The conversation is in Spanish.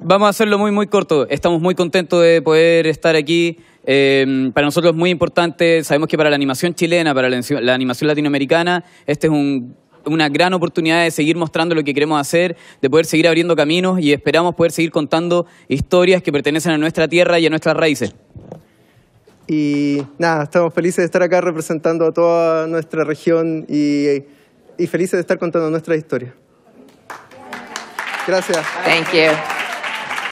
Vamos a hacerlo muy, muy corto. Estamos muy contentos de poder estar aquí. Em, para nosotros es muy importante, sabemos que para la animación chilena, para la, animación latinoamericana, este es una gran oportunidad de seguir mostrando lo que queremos hacer, de poder seguir abriendo caminos y esperamos poder seguir contando historias que pertenecen a nuestra tierra y a nuestras raíces. Y nada, estamos felices de estar acá representando a toda nuestra región y, y felices de estar contando nuestra historia. Gracias. Thank